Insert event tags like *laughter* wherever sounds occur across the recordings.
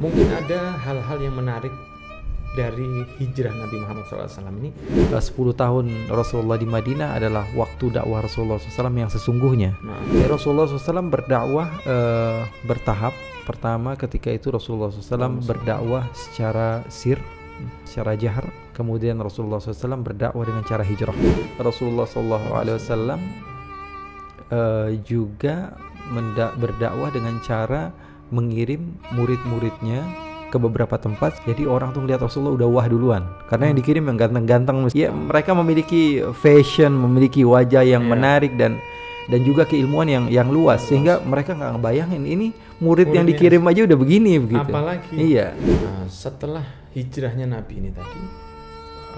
mungkin ada hal-hal yang menarik dari hijrah Nabi Muhammad SAW ini 10 tahun Rasulullah di Madinah adalah waktu dakwah Rasulullah SAW yang sesungguhnya nah. Ya, Rasulullah SAW berdakwah e, bertahap pertama ketika itu Rasulullah SAW berdakwah secara sir secara jahar kemudian Rasulullah SAW berdakwah dengan cara hijrah Rasulullah SAW eh, juga berdakwah dengan cara mengirim murid-muridnya ke beberapa tempat jadi orang tuh lihat Rasulullah udah wah duluan karena yang dikirim yang ganteng-ganteng ya mereka memiliki fashion memiliki wajah yang yeah. menarik dan dan juga keilmuan yang yang luas, sehingga mereka nggak ngebayangin ini murid murid yang dikirim aja udah begini begitu apalagi iya nah, setelah hijrahnya Nabi ini tadi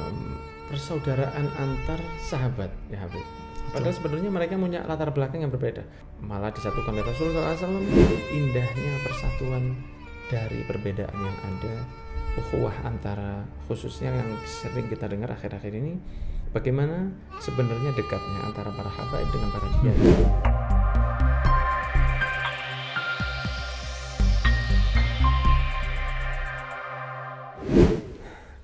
um, persaudaraan antar sahabat ya Habib Padahal sebenarnya mereka punya latar belakang yang berbeda. Malah disatukan oleh Rasulullah SAW indahnya persatuan dari perbedaan yang ada. Ukhuwah antara khususnya yang sering kita dengar akhir-akhir ini bagaimana sebenarnya dekatnya antara para habaib dengan para kiai.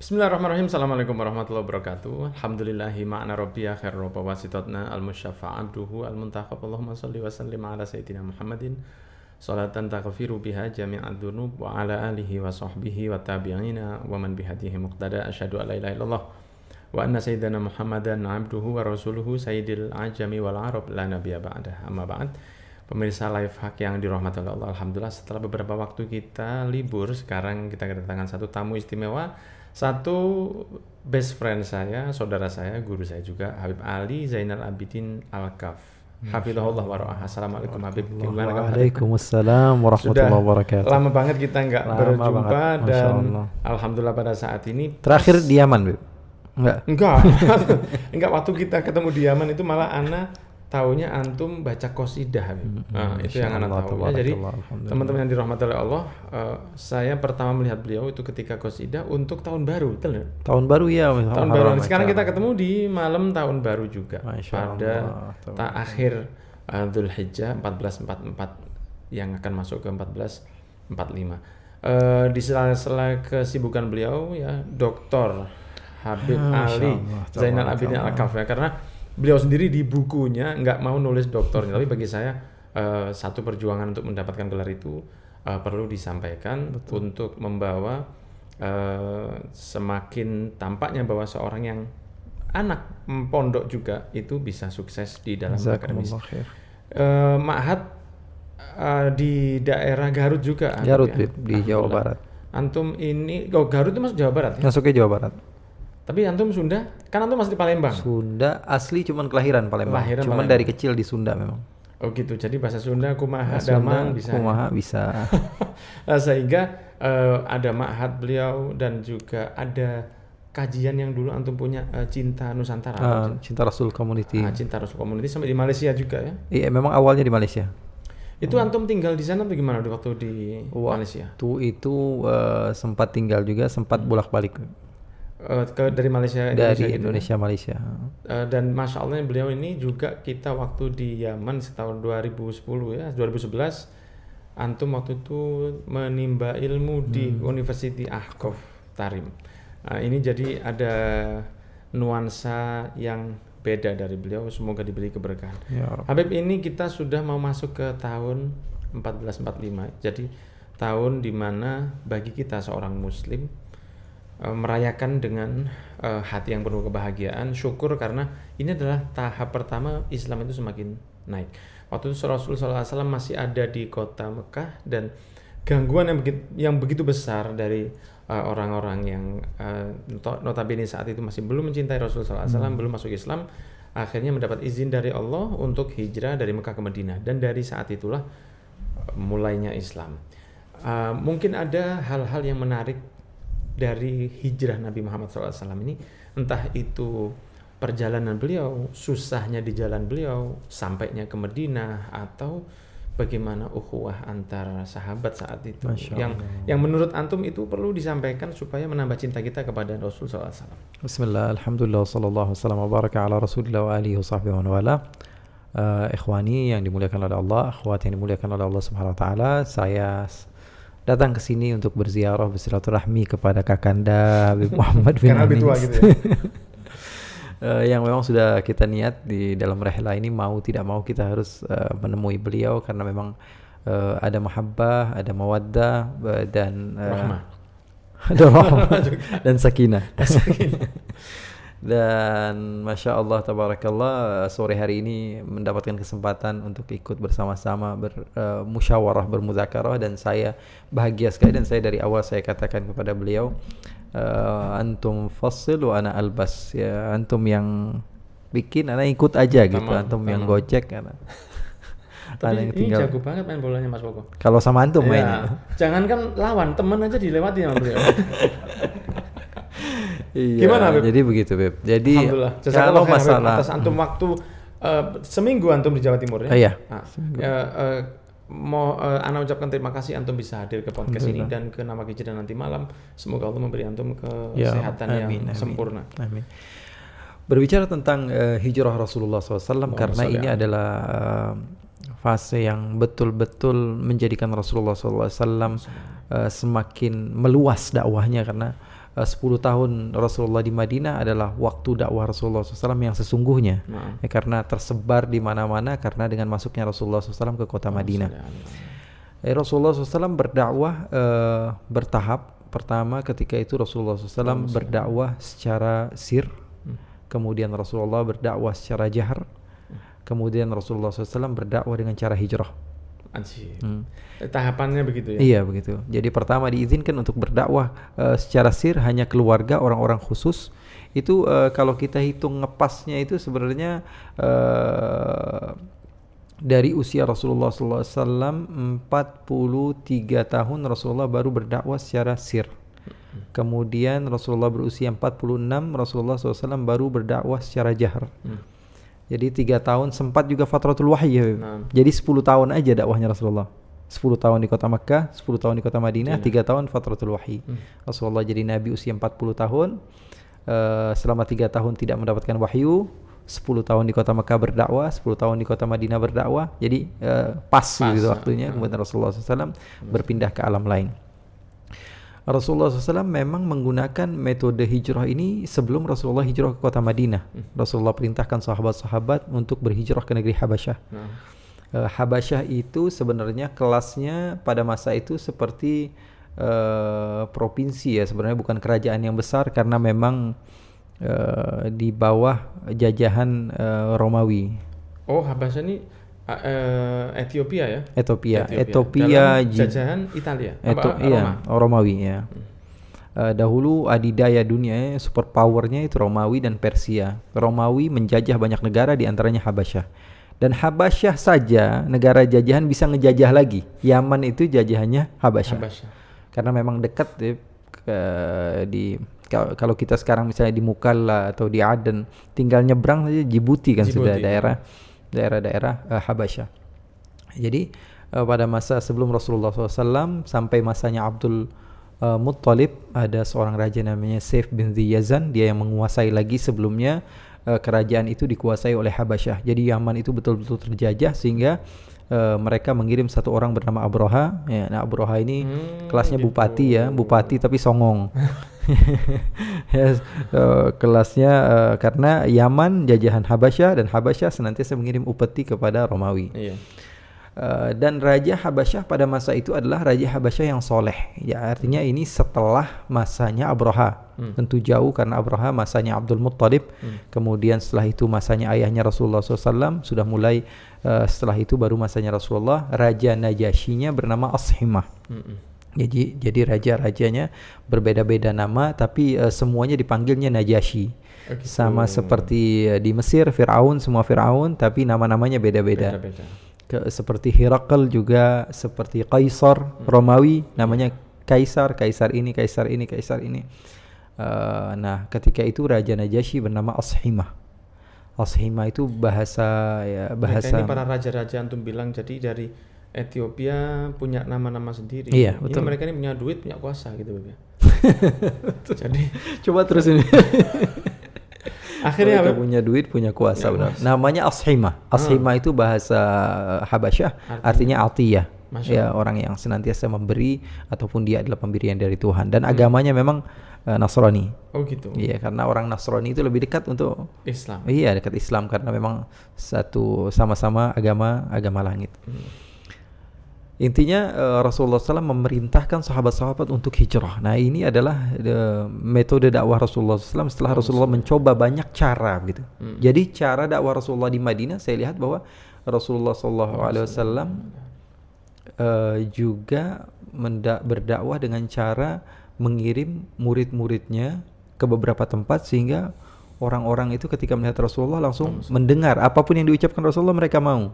Bismillahirrahmanirrahim. Assalamualaikum warahmatullahi wabarakatuh. Alhamdulillahi ma'ana rabbiya khairro pawasitotna al-musyaffa abduhu al-muntakhab. Allahumma salli wa sallim ala sayyidina Muhammadin. Salatan takfiru biha jami'ad dunub wa ala alihi wa sahbihi wa tabi'ina wa man bihadihi muqtada. ashadu ala ilaha illallah. Wa anna sayyidina Muhammadan abduhu wa rasuluhu sayyidil ajami wal arab la nabiya ba'dah. Amma ba'd. Pemirsa Hak yang dirahmati Allah, Alhamdulillah setelah beberapa waktu kita libur, sekarang kita kedatangan satu tamu istimewa, satu best friend saya, saudara saya, guru saya juga, Habib Ali Zainal Abidin Al-Kaf. Hafidahullah wa ra'ah. Assalamualaikum Habib. Gimana kabar? Waalaikumsalam warahmatullahi wabarakatuh. Sudah Lama banget kita nggak berjumpa banget. dan alhamdulillah pada saat ini terakhir di Yaman, Bib. Enggak. Enggak. enggak *laughs* waktu kita ketemu di Yaman itu malah Ana taunya antum baca kosidah Hmm, nah, itu yang anak tahu. Ya, jadi teman-teman yang dirahmati oleh Allah, uh, saya pertama melihat beliau itu ketika kosidah untuk tahun baru, betul Tahun baru ya. Tahun baru. Sekarang kita ketemu di malam tahun baru juga. Masya pada ta akhir uh, Hijjah 1444 yang akan masuk ke 1445. Uh, eh, di sela-sela kesibukan beliau ya, Doktor Habib ah, Ali Zainal Abidin Al-Kaf ya. karena beliau sendiri di bukunya nggak mau nulis doktornya tapi bagi saya uh, satu perjuangan untuk mendapatkan gelar itu uh, perlu disampaikan Betul. untuk membawa uh, semakin tampaknya bahwa seorang yang anak pondok juga itu bisa sukses di dalam akademis. Uh, Ma'had uh, di daerah Garut juga. Garut ya? di Jawa Barat. Antum ini, oh Garut itu masuk Jawa Barat ya? Masuknya Jawa Barat. Tapi antum Sunda? Kan antum masih di Palembang. Sunda asli cuman kelahiran Palembang. Lahiran cuman Palembang. dari kecil di Sunda memang. Oh gitu. Jadi bahasa Sunda kumaha bahasa damang Sunda, bisa. Kumaha bisa. *laughs* Eh, sehingga uh, ada makhat beliau dan juga ada kajian yang dulu antum punya uh, cinta Nusantara. Uh, cinta Rasul Community. Uh, ah, cinta Rasul Community sampai di Malaysia juga ya. Iya, memang awalnya di Malaysia. Itu hmm. antum tinggal di sana atau gimana waktu di waktu Malaysia? Itu itu uh, sempat tinggal juga, sempat hmm. bolak-balik. Eh, ke dari Malaysia Indonesia dari gitu. Indonesia Malaysia uh, dan masya Allah beliau ini juga kita waktu di Yaman setahun 2010 ya 2011 antum waktu itu menimba ilmu hmm. di University Ahkof Tarim uh, ini jadi ada nuansa yang beda dari beliau semoga diberi keberkahan ya. Habib ini kita sudah mau masuk ke tahun 1445 jadi tahun dimana bagi kita seorang muslim Eh, merayakan dengan uh, hati yang penuh kebahagiaan, syukur karena ini adalah tahap pertama Islam itu semakin naik. Waktu itu Rasulullah SAW masih ada di kota Mekah dan gangguan yang begitu, yang begitu besar dari eh, orang-orang uh, yang uh, notabene saat itu masih belum mencintai Rasulullah SAW, hmm. belum masuk Islam, akhirnya mendapat izin dari Allah untuk hijrah dari Mekah ke Madinah dan dari saat itulah uh, mulainya Islam. Uh, mungkin ada hal-hal yang menarik dari hijrah Nabi Muhammad SAW ini entah itu perjalanan beliau, susahnya di jalan beliau, sampainya ke Madinah atau bagaimana ukhuwah antara sahabat saat itu yang yang menurut antum itu perlu disampaikan supaya menambah cinta kita kepada Rasul SAW. Bismillah, alhamdulillah, sallallahu wasallam baraka ala rasulillah wa alihi wa wala. Eh, ikhwani yang dimuliakan oleh Allah, akhwat yang dimuliakan oleh Allah Subhanahu wa taala, saya datang ke sini untuk berziarah bersilaturahmi kepada Kakanda Habib *laughs* Muhammad bin Karena Anis. Tua gitu ya. uh, *laughs* yang memang sudah kita niat di dalam rehla ini mau tidak mau kita harus uh, menemui beliau karena memang uh, ada mahabbah, ada mawaddah dan uh, Rahmah. *laughs* ada rahmah dan sakinah dan masya Allah tabarakallah eh, sore hari ini mendapatkan kesempatan untuk ikut bersama-sama bermusyawarah eh, uh, bermuzakarah dan saya bahagia sekali dan saya dari awal saya katakan kepada beliau uh, antum fasil wa ana albas ya antum yang bikin ana ikut aja gitu antum yang gocek kan tapi ini tinggal. jago banget main bolanya Mas Boko. Kalau sama antum ya. mainnya. Jangan kan lawan, temen aja dilewati sama beliau. *laughs* Iya, Gimana Beb? Jadi begitu Beb. Jadi kalau masalah atas antum hmm. waktu uh, seminggu antum di Jawa Timur ya. Uh, iya. Nah, uh, uh, mau uh, Ana ucapkan terima kasih antum bisa hadir ke podcast ini dan ke nama dan nanti malam. Semoga Allah memberi antum ya, kesehatan ya, amin, yang amin, sempurna. Amin. Berbicara tentang uh, hijrah Rasulullah SAW Mohon karena ini ya. adalah uh, fase yang betul-betul menjadikan Rasulullah SAW uh, semakin meluas dakwahnya karena 10 eh, tahun Rasulullah di Madinah adalah waktu dakwah Rasulullah SAW yang sesungguhnya nah. ya, karena tersebar di mana-mana karena dengan masuknya Rasulullah SAW ke kota nah, Madinah eh, Rasulullah SAW berdakwah e, bertahap pertama ketika itu Rasulullah SAW berdakwah secara sir hmm. kemudian Rasulullah berdakwah secara jahar hmm. kemudian Rasulullah SAW berdakwah dengan cara hijrah Anjir. Hmm. Tahapannya begitu ya? Iya begitu. Jadi pertama diizinkan untuk berdakwah uh, secara sir hanya keluarga orang-orang khusus. Itu uh, kalau kita hitung ngepasnya itu sebenarnya uh, dari usia Rasulullah SAW 43 tahun Rasulullah baru berdakwah secara sir. Hmm. Kemudian Rasulullah berusia 46, Rasulullah SAW baru berdakwah secara jahar. Hmm jadi tiga tahun sempat juga fatratul wahyu. Nah. Jadi sepuluh tahun aja dakwahnya Rasulullah. Sepuluh tahun di kota Mekah, sepuluh tahun di kota Madinah, iya. tiga tahun fatratul wahyu. Hmm. Rasulullah jadi nabi usia empat puluh tahun. Uh, selama tiga tahun tidak mendapatkan wahyu. Sepuluh tahun di kota Mekah berdakwah, sepuluh tahun di kota Madinah berdakwah. Jadi uh, pas, pas gitu waktunya. Hmm. Kemudian Rasulullah SAW berpindah ke alam lain. Rasulullah SAW memang menggunakan metode hijrah ini sebelum Rasulullah hijrah ke kota Madinah. Hmm. Rasulullah perintahkan sahabat-sahabat untuk berhijrah ke negeri Habasyah. Hmm. Uh, Habasyah itu sebenarnya kelasnya pada masa itu seperti uh, provinsi ya sebenarnya bukan kerajaan yang besar karena memang uh, di bawah jajahan uh, Romawi. Oh Habasyah ini Ah, eh, Ethiopia ya Ethiopia Ethiopia, Ethiopia dalam jajahan Italia Eto apa, iya, Roma. Romawi ya hmm. uh, dahulu adidaya dunia super ya, powernya itu Romawi dan Persia Romawi menjajah banyak negara diantaranya Habasyah dan Habasyah saja negara jajahan bisa ngejajah lagi Yaman itu jajahannya Habasyah, Habasyah. karena memang dekat ya, ke, di kalau kita sekarang misalnya di Mukalla atau di Aden tinggal nyebrang saja Djibouti kan Djibouti. sudah ya. daerah daerah-daerah uh, Habasyah. Jadi uh, pada masa sebelum Rasulullah SAW sampai masanya Abdul uh, Muttalib ada seorang raja namanya Saif bin Ziyazan dia yang menguasai lagi sebelumnya uh, kerajaan itu dikuasai oleh Habasyah. Jadi Yaman itu betul-betul terjajah sehingga Uh, mereka mengirim satu orang bernama Abroha. Ya, nah Abroha ini hmm, kelasnya gitu. bupati ya, bupati tapi songong. *laughs* *laughs* yes, uh, kelasnya uh, karena Yaman jajahan Habasyah dan Habasyah senantiasa mengirim upeti kepada Romawi. Iya. Uh, dan Raja Habasyah pada masa itu adalah Raja Habasyah yang soleh. Ya artinya ini setelah masanya Abroha. Hmm. Tentu jauh karena Abroha masanya Abdul Muttalib. Hmm. Kemudian setelah itu masanya ayahnya Rasulullah SAW sudah mulai uh, setelah itu baru masanya Rasulullah. Raja Najasyinya bernama Ashimah. Hmm. hmm. Jadi jadi raja-rajanya berbeda-beda nama tapi uh, semuanya dipanggilnya Najasyi. Okay. Oh, gitu. Sama hmm. seperti uh, di Mesir Firaun semua Firaun tapi nama-namanya beda-beda. seperti Herakl juga seperti Kaisar hmm. Romawi ya. namanya Kaisar, Kaisar ini, Kaisar ini, Kaisar ini. Uh, nah, ketika itu Raja Najasyi bernama Ashima. Ashima itu bahasa ya bahasa Mereka ini para raja-raja antum bilang jadi dari Ethiopia punya nama-nama sendiri. Iya, betul. Ini mereka ini punya duit, punya kuasa gitu, Beb. Ya. *laughs* Jadi coba terus ini. *laughs* Akhirnya mereka apa? punya duit, punya kuasa, punya Kuasa. Namanya Ashima. Ashima ah. hmm. itu bahasa Habasyah, artinya, artinya atiyah. ya orang yang senantiasa memberi ataupun dia adalah pemberian dari Tuhan dan hmm. agamanya memang eh, Nasrani. Oh gitu. Iya karena orang Nasrani itu lebih dekat untuk Islam. Iya dekat Islam karena memang satu sama-sama agama agama langit. Hmm. Intinya uh, Rasulullah SAW memerintahkan sahabat-sahabat untuk hijrah. Nah ini adalah uh, metode dakwah Rasulullah SAW setelah Rasulullah mencoba banyak cara gitu. Hmm. Jadi cara dakwah Rasulullah di Madinah saya lihat bahwa Rasulullah SAW uh, eh, juga berdakwah dengan cara mengirim murid-muridnya ke beberapa tempat sehingga orang-orang itu ketika melihat Rasulullah langsung Rasulullah. mendengar apapun yang diucapkan Rasulullah mereka mau.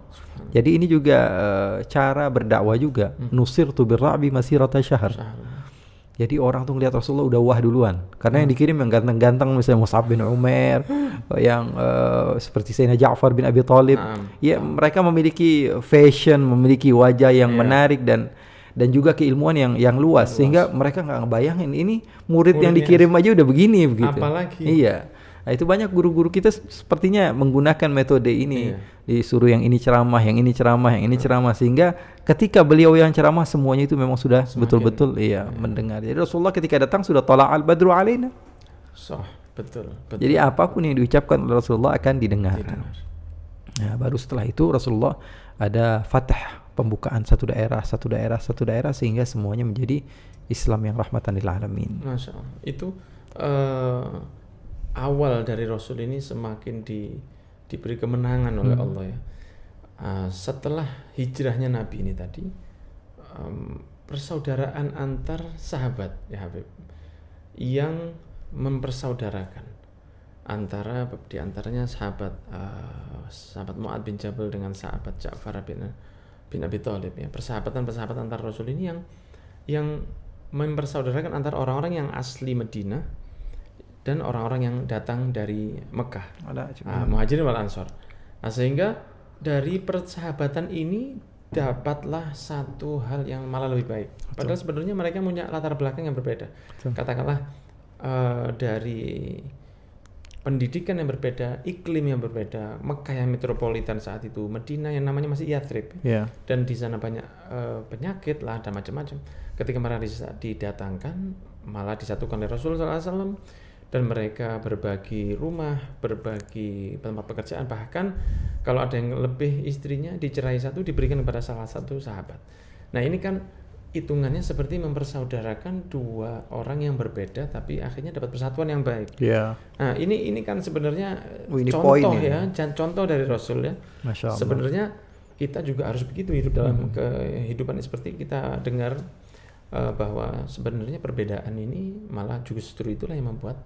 Jadi ini juga uh, cara berdakwah juga. Hmm. Nusir tu birrabi Rata syahr. Jadi orang tuh ngelihat Rasulullah udah wah duluan. Karena hmm. yang dikirim yang ganteng-ganteng misalnya Mus'ab bin Umar, hmm. yang uh, seperti Sayyidina Ja'far bin Abi Thalib. Hmm. Ya, mereka memiliki fashion, memiliki wajah yang yeah. menarik dan dan juga keilmuan yang yang luas, luas. sehingga mereka nggak ngebayangin ini murid, murid yang dikirim aja udah begini begitu. Apalagi. Iya. Nah itu banyak guru-guru kita sepertinya menggunakan metode ini iya. disuruh yang ini ceramah, yang ini ceramah, yang ini ceramah sehingga ketika beliau yang ceramah semuanya itu memang sudah betul-betul iya, iya mendengar. Jadi Rasulullah ketika datang sudah tolak al badru alina. Sah, betul, betul. Jadi apapun yang diucapkan oleh Rasulullah akan didengar. didengar. Nah, baru setelah itu Rasulullah ada fatah pembukaan satu daerah, satu daerah, satu daerah sehingga semuanya menjadi Islam yang rahmatan lil alamin. Masya Allah. Itu uh, awal dari Rasul ini semakin di, diberi kemenangan oleh hmm. Allah ya. Uh, setelah hijrahnya Nabi ini tadi, um, persaudaraan antar sahabat ya Habib yang mempersaudarakan antara di antaranya sahabat uh, sahabat Muad bin Jabal dengan sahabat Ja'far bin bin Abi Thalib ya persahabatan persahabatan antar Rasul ini yang yang mempersaudarakan antar orang-orang yang asli Medina dan orang-orang yang datang dari Mekah uh, muhajirin wal ansor nah, sehingga dari persahabatan ini dapatlah satu hal yang malah lebih baik padahal sebenarnya mereka punya latar belakang yang berbeda Betul. katakanlah uh, dari pendidikan yang berbeda, iklim yang berbeda, Mekah yang metropolitan saat itu, Medina yang namanya masih Yatrib, yeah. dan di sana banyak uh, penyakit lah dan macam-macam. Ketika mereka didatangkan, malah disatukan oleh Rasulullah Alaihi Wasallam dan mereka berbagi rumah, berbagi tempat pekerjaan bahkan kalau ada yang lebih istrinya dicerai satu diberikan kepada salah satu sahabat. Nah, ini kan hitungannya seperti mempersaudarakan dua orang yang berbeda tapi akhirnya dapat persatuan yang baik. Yeah. Nah, ini ini kan sebenarnya oh, ini contoh ya, ya, contoh dari Rasul ya. Masya Sebenarnya kita juga harus begitu hidup dalam hmm. kehidupan seperti kita dengar uh, bahwa sebenarnya perbedaan ini malah justru itulah yang membuat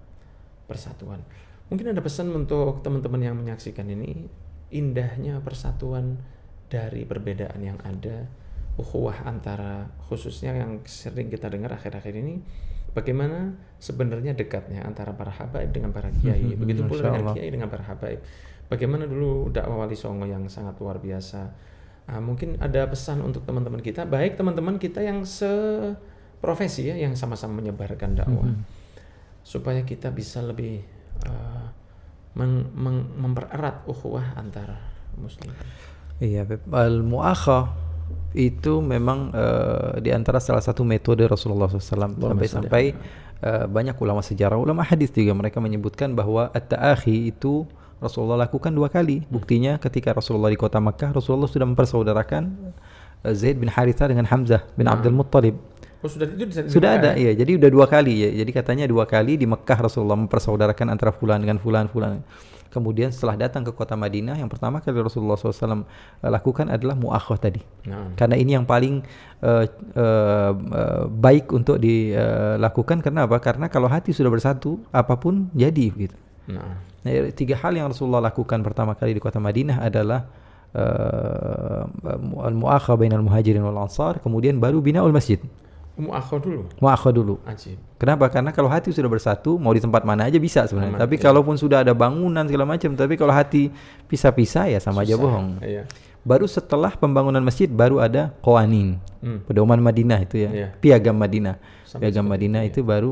persatuan. Mungkin ada pesan untuk teman-teman yang menyaksikan ini, indahnya persatuan dari perbedaan yang ada, ukhuwah antara khususnya yang sering kita dengar akhir-akhir ini, bagaimana sebenarnya dekatnya antara para habaib dengan para kiai, mm-hmm, mm-hmm, begitu pula dengan kiai dengan para habaib. Bagaimana dulu dakwah Wali Songo yang sangat luar biasa. Nah, mungkin ada pesan untuk teman-teman kita, baik teman-teman kita yang seprofesi ya, yang sama-sama menyebarkan dakwah. -hmm supaya kita bisa lebih uh, meng, meng, mempererat ukhuwah antara muslim. Iya, al muakha itu memang uh, di antara salah satu metode Rasulullah SAW sampai-sampai uh, banyak ulama sejarah, ulama hadis juga mereka menyebutkan bahwa at-ta'akhi itu Rasulullah lakukan dua kali. Hmm. Buktinya ketika Rasulullah di kota Makkah, Rasulullah sudah mempersaudarakan eh, Zaid bin Haritha dengan Hamzah bin hmm. Abdul Muttalib. Oh, sudah itu di, sudah ada ya? Iya. Jadi udah dua kali ya. Jadi katanya dua kali di Mekah Rasulullah mempersaudarakan antara fulan dengan fulan fulan. Kemudian setelah datang ke kota Madinah, yang pertama kali Rasulullah SAW eh, lakukan adalah muakoh tadi. Nah. Karena ini yang paling uh, uh, baik untuk dilakukan. Karena apa? Karena kalau hati sudah bersatu, apapun jadi gitu Nah. nah, ya, tiga hal yang Rasulullah lakukan pertama kali di kota Madinah adalah uh, muakhoh bainal muhajirin wal ansar, kemudian baru binaul masjid. Mu'akho dulu. Mu'akho dulu. Ajib. Kenapa? Karena kalau hati sudah bersatu, mau di tempat mana aja bisa sebenarnya. Aman, tapi iya. kalaupun sudah ada bangunan segala macam, tapi kalau hati pisah-pisah ya sama Susah. aja bohong. Iya. Baru setelah pembangunan masjid baru ada koanin, hmm. pedoman Madinah itu ya, iya. piagam Madinah. Sampai piagam Madinah itu iya. baru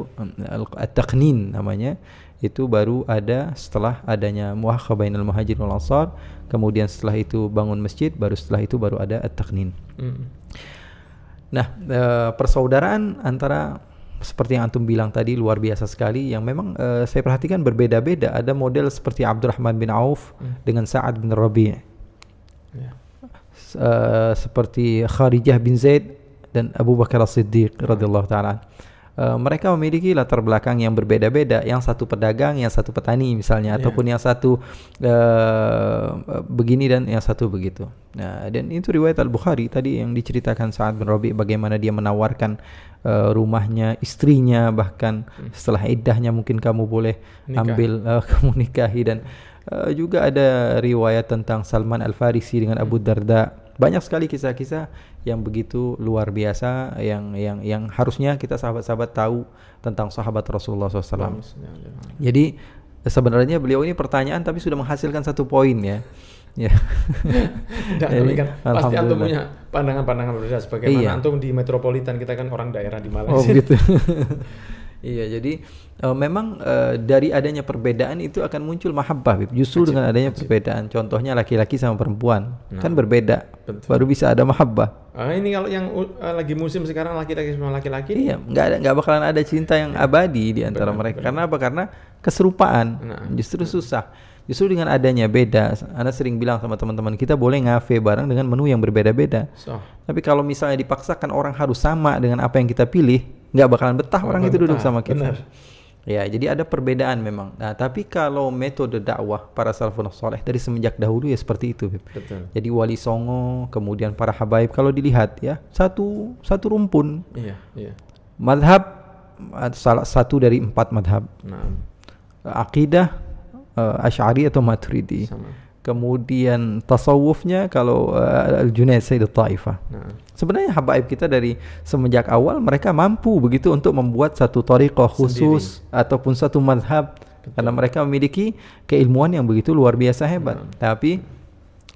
al taqnin namanya. Itu baru ada setelah adanya muakha bainal muhajir wal ansar, kemudian setelah itu bangun masjid, baru setelah itu baru ada at-taqnin. Hmm. Nah, eh, persaudaraan antara seperti yang antum bilang tadi luar biasa sekali yang memang eh, saya perhatikan berbeda-beda. Ada model seperti Abdurrahman bin Auf hmm. dengan Sa'ad bin Rabi'. Yeah. Ya. seperti Kharijah bin Zaid dan Abu Bakar As-Siddiq radhiyallahu taala. Eh, mereka memiliki latar belakang yang berbeda-beda. Yang satu pedagang, yang satu petani misalnya, yeah. ataupun yang satu uh, begini dan yang satu begitu. Nah, dan itu riwayat Al Bukhari tadi yang diceritakan saat bin Robi bagaimana dia menawarkan uh, rumahnya, istrinya, bahkan hmm. setelah idahnya mungkin kamu boleh Nikah. ambil uh, *laughs* kamu nikahi dan juga ada riwayat tentang Salman Al Farisi dengan Abu hmm. Darda banyak sekali kisah-kisah yang begitu luar biasa yang yang yang harusnya kita sahabat-sahabat tahu tentang sahabat Rasulullah SAW. Jadi sebenarnya beliau ini pertanyaan tapi sudah menghasilkan satu poin ya. *laughs* Ya. Dan Jadi, kan pasti antum punya pandangan-pandangan berbeda sebagaimana iya. antum di metropolitan kita kan orang daerah di Malaysia. Oh gitu. *laughs* Iya, jadi uh, memang uh, dari adanya perbedaan itu akan muncul mahabbah, Justru dengan adanya ajib. perbedaan. Contohnya laki-laki sama perempuan nah, kan berbeda, betul. baru bisa ada mahabbah. Ah, ini kalau yang uh, lagi musim sekarang laki-laki sama laki-laki. Iya, nggak ada nggak bakalan ada cinta yang iya. abadi di antara benar, mereka. Benar. Karena apa? Karena keserupaan. Nah, justru benar. susah. Justru dengan adanya beda, Anda sering bilang sama teman-teman kita boleh ngafe bareng dengan menu yang berbeda-beda. So. Tapi kalau misalnya dipaksakan orang harus sama dengan apa yang kita pilih, nggak bakalan betah orang betah. itu duduk sama kita. Benar. Ya, jadi ada perbedaan memang. Nah, tapi kalau metode dakwah para salafun soleh dari semenjak dahulu ya seperti itu. Betul. Jadi wali songo, kemudian para habaib kalau dilihat ya satu satu rumpun. Iya, iya. Madhab salah satu dari empat madhab. Nah. Akidah uh, Ash'ari atau Maturidi. Sama. Kemudian tasawufnya kalau uh, Al-Junaid Sayyid Taifah. Nah. Sebenarnya habaib kita dari semenjak awal mereka mampu begitu untuk membuat satu tariqah khusus Sendiri. ataupun satu madhab Betul. karena mereka memiliki keilmuan yang begitu luar biasa hebat. Nah. Tapi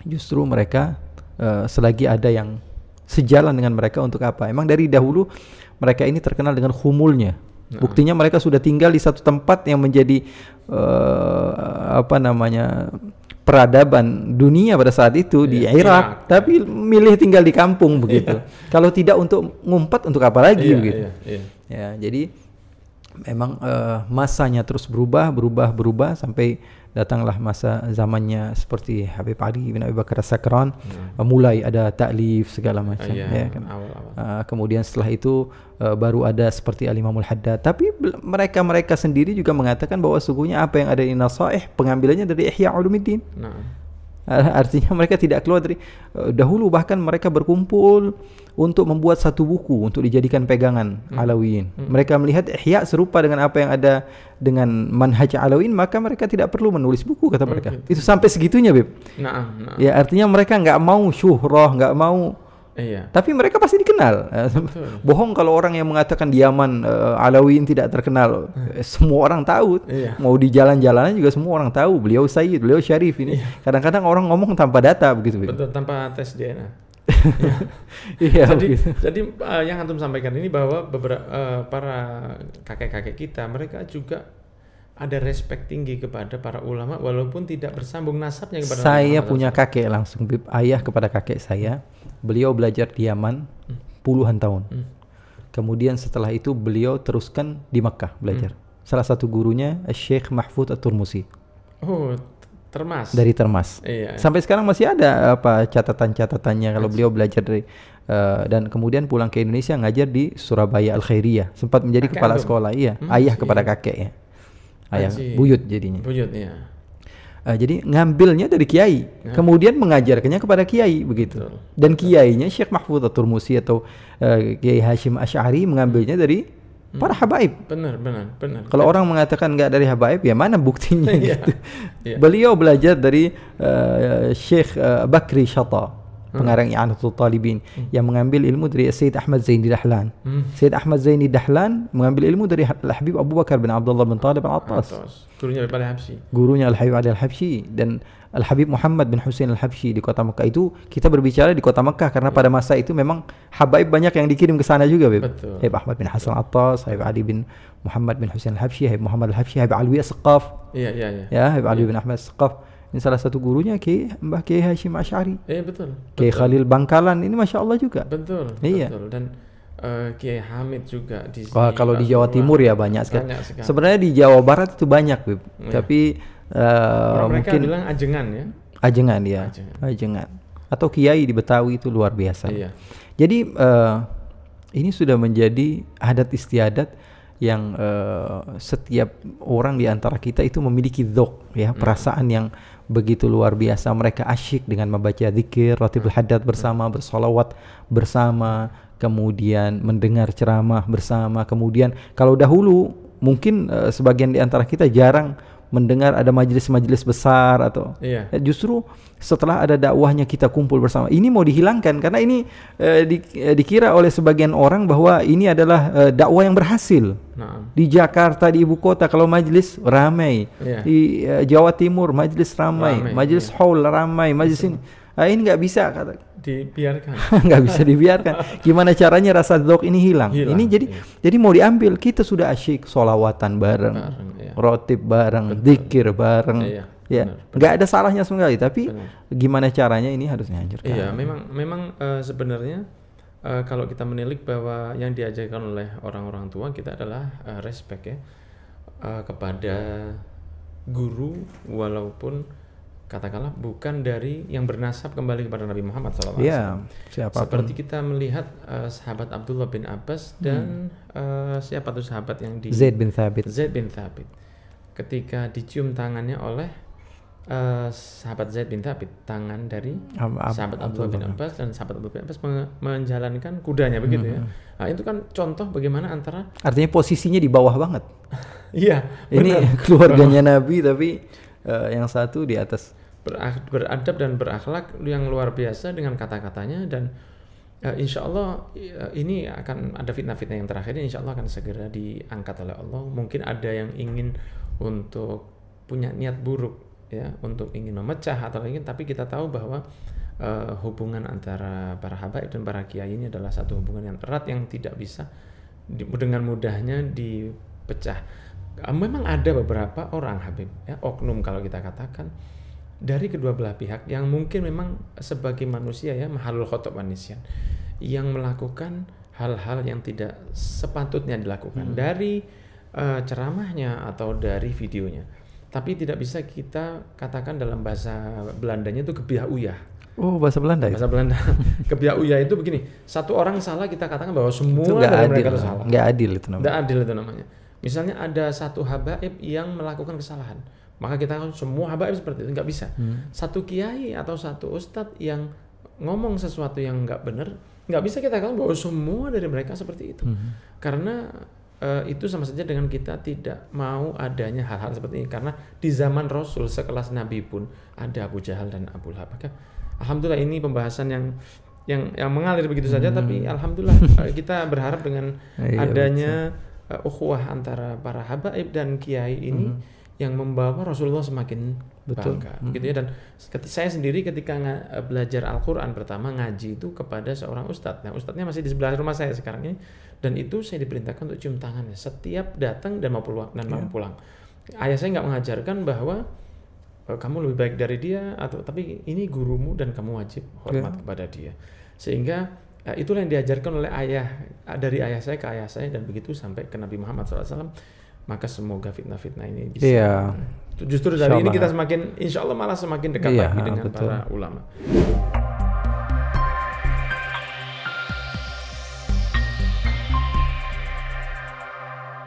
justru mereka uh, selagi ada yang sejalan dengan mereka untuk apa? Emang dari dahulu mereka ini terkenal dengan humulnya Nah. Buktinya mereka sudah tinggal di satu tempat yang menjadi uh, apa namanya peradaban dunia pada saat itu ya, di iya, Irak, iya. tapi milih tinggal di kampung iya. begitu. ya. Kalau tidak untuk ngumpet untuk apa lagi begitu. Ya, jadi memang uh, masanya terus berubah, berubah, berubah sampai datanglah masa zamannya seperti Habib Ali bin Abi Bakar Sakran hmm. uh, mulai ada taklif segala macam uh, iya, yeah, ya kan awal, awal. Uh, kemudian setelah itu uh, baru ada seperti Al Imamul Haddad tapi mereka-mereka sendiri juga mengatakan bahwa sukunya apa yang ada di nasaih pengambilannya dari Ihya Ulumuddin nah Artinya *laughs* mereka tidak keluar dari eh, dahulu bahkan mereka berkumpul untuk membuat satu buku untuk dijadikan pegangan hmm. Alawiyin. Hmm. Mereka melihat Ihya serupa dengan apa yang ada dengan manhaj Alawiyin, maka mereka tidak perlu menulis buku kata mereka. Hmm. Itu sampai segitunya, beb Nah, nah. Ya, artinya mereka nggak mau syuhrah, nggak mau Iya. Tapi mereka pasti dikenal. *laughs* Betul. Bohong kalau orang yang mengatakan Yaman uh, eh, Alawiin tidak terkenal. Eh. Eh, semua orang tahu. Iya. Mau di jalan jalan juga semua orang tahu. Beliau Sayyid, beliau Syarif ini. kadang iya. Kadang-kadang orang ngomong tanpa data begitu. Betul, tanpa tes DNA. *laughs* ya. iya, jadi, jadi uh, yang antum sampaikan ini bahwa beberapa uh, para kakek-kakek kita mereka juga ada respek tinggi kepada para ulama walaupun tidak bersambung nasabnya kepada saya ulama. punya kakek langsung bib ayah kepada kakek saya beliau belajar di Yaman hmm. puluhan tahun hmm. kemudian setelah itu beliau teruskan di Mekkah belajar hmm. salah satu gurunya Sheikh Mahfud At-Turmusi oh Termas dari Termas iya, iya, sampai sekarang masih ada apa catatan-catatannya kalau beliau belajar dari Uh, dan kemudian pulang ke Indonesia ngajar di Surabaya Al Khairiyah sempat menjadi Kakek kepala agung. sekolah iya hmm, ayah iya. kepada kakek ya ayah Haji. buyut jadinya. Buyut ya. Uh, jadi ngambilnya dari kiai, nah. kemudian mengajarkannya kepada kiai begitu. Betul. Dan kiainya Syekh Mahfud atau turmusi atau uh, eh, Kiai Hashim ashari mengambilnya dari hmm. para habaib. Benar, benar, benar. Kalau orang mengatakan nggak dari habaib, ya mana buktinya *laughs* iya. gitu. Iya. Beliau belajar dari uh, eh, Syekh uh, Bakri Syata Hmm. pengarang I'anatul Talibin hmm. yang mengambil ilmu dari Syed Ahmad Zaini Dahlan. Hmm. Syed Ahmad Zaini Dahlan mengambil ilmu dari Al-Habib Abu Bakar bin Abdullah bin Talib Al-Attas. Gurunya al habshi Gurunya Al-Habib al habshi dan Al-Habib Muhammad bin Hussein al habshi di kota Mekah itu kita berbicara di kota Mekah karena yeah. Hmm. pada masa itu memang habaib banyak yang dikirim ke sana juga, Beb. Betul. Ahmad bin Hasan Attas, Habib Ali bin Muhammad bin Hussein al habshi Habib Muhammad al habshi Habib Alwi Asqaf. Iya, yeah, iya, yeah, iya. Ya, Habib Alwi iya. bin Ahmad Asqaf ini salah satu gurunya Ki Mbah Ki Hashim Ashari. eh, betul. Ki Khalil Bangkalan ini masya Allah juga. Betul. Iya. Betul. Dan uh, Kiai Hamid juga di. Wah, kalau di Jawa Timur ya banyak sekali. banyak sekali. Sebenarnya di Jawa Barat itu banyak, Bib. Iya. Tapi uh, mereka mungkin bilang ajengan ya. Ajengan ya. Ajengan. ajengan. Atau kiai di Betawi itu luar biasa. Iya. Jadi uh, ini sudah menjadi adat istiadat yang uh, setiap orang di antara kita itu memiliki dok ya, hmm. perasaan yang begitu luar biasa. Mereka asyik dengan membaca zikir, ratibul hmm. hadat bersama, hmm. bersolawat bersama, kemudian mendengar ceramah bersama. Kemudian kalau dahulu mungkin uh, sebagian di antara kita jarang mendengar ada majelis-majelis besar atau iya. Eh, justru setelah ada dakwahnya kita kumpul bersama ini mau dihilangkan karena ini eh, di, eh, dikira oleh sebagian orang bahwa ini adalah eh, dakwah yang berhasil nah. di Jakarta di ibu kota kalau majelis ramai iya. di eh, Jawa Timur majelis ramai, ramai majelis iya. hall ramai majelis ini ini nah, ini nggak bisa kata dibiarkan. *laughs* nggak bisa dibiarkan. Gimana caranya rasa dok ini hilang? hilang ini jadi iya. jadi mau diambil kita sudah asyik solawatan bareng, bareng iya. rotib bareng, Betul. dikir bareng. Iya. iya. Ya, nggak ada salahnya sekali, tapi benar. gimana caranya ini harus dihancurkan. Iya, memang memang uh, sebenarnya uh, kalau kita menilik bahwa yang diajarkan oleh orang-orang tua kita adalah uh, respect ya uh, kepada guru walaupun katakanlah bukan dari yang bernasab kembali kepada Nabi Muhammad SAW. Ya, siapa Seperti kita melihat uh, sahabat Abdullah bin Abbas hmm. dan hmm. uh, siapa tuh sahabat yang di Zaid bin Thabit. Zaid bin Thabit. Ketika dicium tangannya oleh uh, sahabat Zaid bin Thabit, tangan dari Ab Ab sahabat Abdullah, Abdullah bin Abbas dan sahabat Abdullah bin Abbas men menjalankan kudanya begitu ya. hmm. ya. Nah, itu kan contoh bagaimana antara Artinya posisinya di bawah banget. *laughs* Iya, ini *laughs* keluarganya Nabi tapi uh, yang satu di atas beradab dan berakhlak yang luar biasa dengan kata-katanya dan uh, insya Allah uh, ini akan ada fitnah-fitnah yang terakhir ini insya Allah akan segera diangkat oleh Allah mungkin ada yang ingin untuk punya niat buruk ya untuk ingin memecah atau ingin tapi kita tahu bahwa uh, hubungan antara para habaib dan para kiai ini adalah satu hubungan yang erat yang tidak bisa di, dengan mudahnya dipecah memang ada beberapa orang Habib ya oknum kalau kita katakan dari kedua belah pihak yang mungkin memang sebagai manusia ya mahalul khotob manusia yang melakukan hal-hal yang tidak sepatutnya dilakukan hmm. dari uh, ceramahnya atau dari videonya tapi tidak bisa kita katakan dalam bahasa Belandanya itu kebiah uyah Oh bahasa Belanda ya? Bahasa Belanda. *laughs* Kebiak uya itu begini, satu orang salah kita katakan bahwa semua itu dari adil, mereka itu salah. Gak adil itu namanya. Gak adil itu namanya. Misalnya ada satu habaib yang melakukan kesalahan. Maka kita semua habaib seperti itu nggak bisa. Hmm. Satu kiai atau satu ustadz yang ngomong sesuatu yang nggak benar, nggak bisa kita katakan bahwa semua dari mereka seperti itu. Hmm. Karena e, itu sama saja dengan kita tidak mau adanya hal-hal seperti ini karena di zaman Rasul sekelas Nabi pun ada Abu Jahal dan Abu Lahab. Maka alhamdulillah ini pembahasan yang yang yang mengalir begitu saja hmm. tapi alhamdulillah eh, kita berharap dengan *laughs* iya, adanya eh, ukhuwah antara para habaib dan kiai ini hmm yang membawa Rasulullah semakin Betul. bangga hmm. gitu ya dan saya sendiri ketika eh, belajar Al-Qur'an pertama ngaji itu kepada seorang ustadz. Nah, ustadznya masih di sebelah rumah saya sekarang ini dan itu saya diperintahkan untuk cium tangannya setiap datang dan mau pulang dan yeah. pulang. Ayah saya nggak mengajarkan bahwa eh, kamu lebih baik dari dia atau tapi ini gurumu dan kamu wajib hormat yeah. kepada dia. Sehingga eh, itulah yang diajarkan oleh ayah dari ayah saya ke ayah saya dan begitu sampai ke Nabi Muhammad SAW maka semoga fitnah-fitnah ini bisa yeah. justru dari ini kita semakin insya Allah malah semakin dekat yeah, lagi dengan betul. para ulama.